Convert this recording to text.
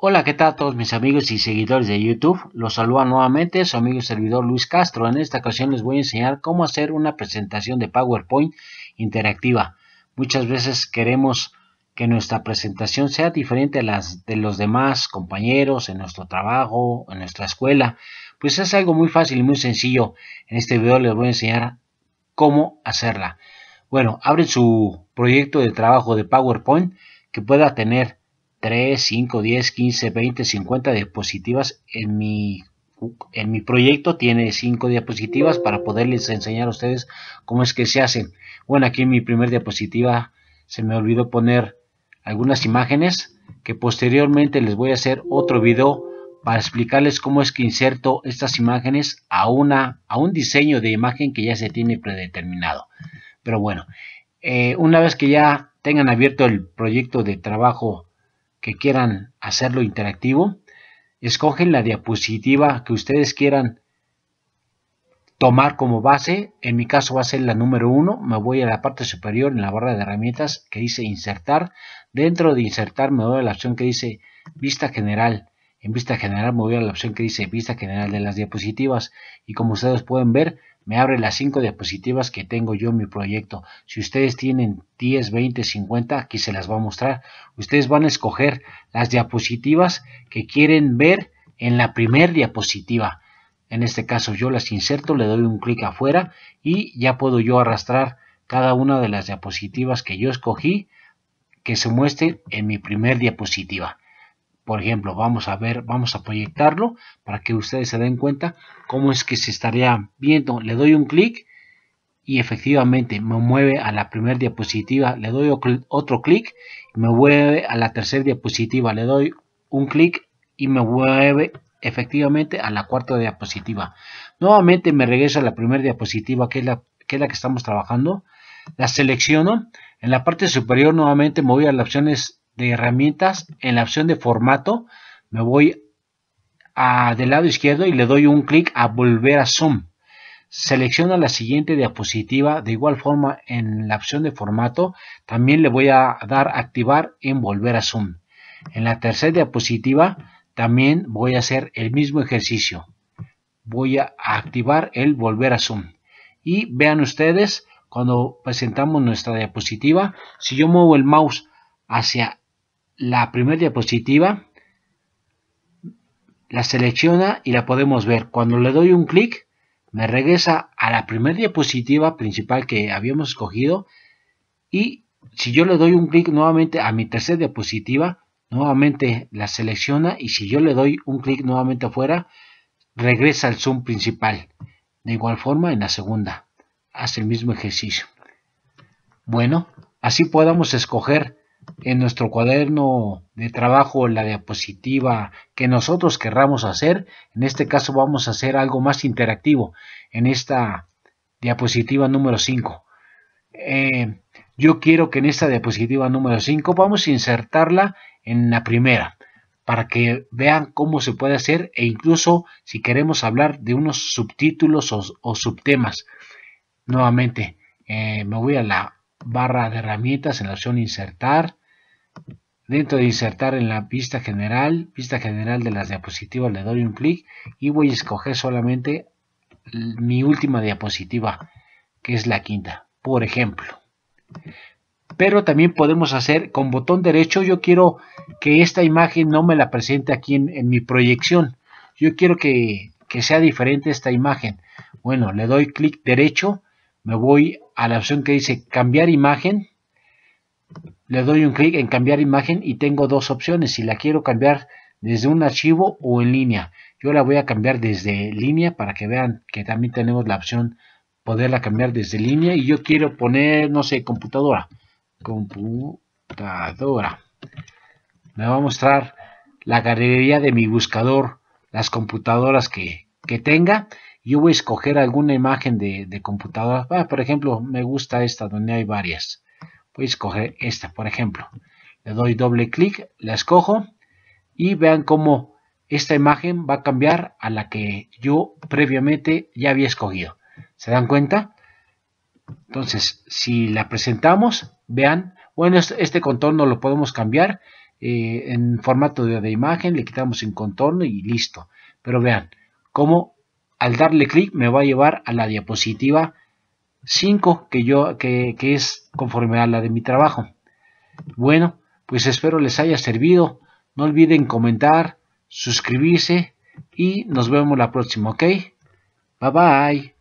Hola, ¿qué tal a todos mis amigos y seguidores de YouTube? Los saluda nuevamente su amigo y servidor Luis Castro. En esta ocasión les voy a enseñar cómo hacer una presentación de PowerPoint interactiva. Muchas veces queremos que nuestra presentación sea diferente a las de los demás compañeros en nuestro trabajo, en nuestra escuela. Pues es algo muy fácil y muy sencillo. En este video les voy a enseñar cómo hacerla. Bueno, abren su proyecto de trabajo de PowerPoint que pueda tener 3, 5, 10, 15, 20, 50 diapositivas. En mi, en mi proyecto tiene 5 diapositivas para poderles enseñar a ustedes cómo es que se hacen. Bueno, aquí en mi primer diapositiva se me olvidó poner algunas imágenes que posteriormente les voy a hacer otro video para explicarles cómo es que inserto estas imágenes a, una, a un diseño de imagen que ya se tiene predeterminado. Pero bueno, eh, una vez que ya tengan abierto el proyecto de trabajo que quieran hacerlo interactivo, escogen la diapositiva que ustedes quieran tomar como base. En mi caso va a ser la número 1. Me voy a la parte superior en la barra de herramientas que dice insertar. Dentro de insertar me voy a la opción que dice vista general. En vista general me voy a la opción que dice vista general de las diapositivas. Y como ustedes pueden ver, me abre las 5 diapositivas que tengo yo en mi proyecto. Si ustedes tienen 10, 20, 50, aquí se las va a mostrar. Ustedes van a escoger las diapositivas que quieren ver en la primer diapositiva. En este caso yo las inserto, le doy un clic afuera y ya puedo yo arrastrar cada una de las diapositivas que yo escogí que se muestren en mi primer diapositiva. Por ejemplo, vamos a ver, vamos a proyectarlo para que ustedes se den cuenta cómo es que se estaría viendo. Le doy un clic y efectivamente me mueve a la primera diapositiva. Le doy otro clic y me mueve a la tercera diapositiva. Le doy un clic y me mueve efectivamente a la cuarta diapositiva. Nuevamente me regreso a la primera diapositiva que es la que, es la que estamos trabajando. La selecciono. En la parte superior nuevamente me voy a las opciones de herramientas, en la opción de formato, me voy a, del lado izquierdo y le doy un clic a volver a zoom. Selecciono la siguiente diapositiva, de igual forma en la opción de formato, también le voy a dar activar en volver a zoom. En la tercera diapositiva también voy a hacer el mismo ejercicio. Voy a activar el volver a zoom. Y vean ustedes, cuando presentamos nuestra diapositiva, si yo muevo el mouse hacia la primera diapositiva, la selecciona y la podemos ver. Cuando le doy un clic, me regresa a la primera diapositiva principal que habíamos escogido y si yo le doy un clic nuevamente a mi tercera diapositiva, nuevamente la selecciona y si yo le doy un clic nuevamente afuera, regresa al zoom principal. De igual forma en la segunda, hace el mismo ejercicio. Bueno, así podamos escoger en nuestro cuaderno de trabajo la diapositiva que nosotros querramos hacer. En este caso vamos a hacer algo más interactivo en esta diapositiva número 5. Eh, yo quiero que en esta diapositiva número 5 vamos a insertarla en la primera para que vean cómo se puede hacer e incluso si queremos hablar de unos subtítulos o, subtemas. Nuevamente, eh, me voy a la barra de herramientas en la opción insertar Dentro de insertar en la vista general, vista general de las diapositivas le doy un clic y voy a escoger solamente mi última diapositiva, que es la quinta, por ejemplo. Pero también podemos hacer con botón derecho, yo quiero que esta imagen no me la presente aquí en, mi proyección. Yo quiero que, que sea diferente esta imagen. Bueno, le doy clic derecho, me voy a la opción que dice cambiar imagen le doy un clic en cambiar imagen y tengo dos opciones. Si la quiero cambiar desde un archivo o en línea. Yo la voy a cambiar desde línea para que vean que también tenemos la opción poderla cambiar desde línea. Y yo quiero poner, no sé, computadora. Computadora. Me va a mostrar la galería de mi buscador, las computadoras que, que tenga. Yo voy a escoger alguna imagen de, de computadora. Ah, por ejemplo, me gusta esta donde hay varias voy a escoger esta, por ejemplo. Le doy doble clic, la escojo y vean cómo esta imagen va a cambiar a la que yo previamente ya había escogido. ¿Se dan cuenta? Entonces, si la presentamos, vean, bueno, este, este contorno lo podemos cambiar eh, en formato de, de, imagen, le quitamos un contorno y listo. Pero vean, cómo al darle clic me va a llevar a la diapositiva 5 que yo que, que es conforme a la de mi trabajo. Bueno, pues espero les haya servido. No olviden comentar, suscribirse y nos vemos la próxima, ¿ok? Bye bye.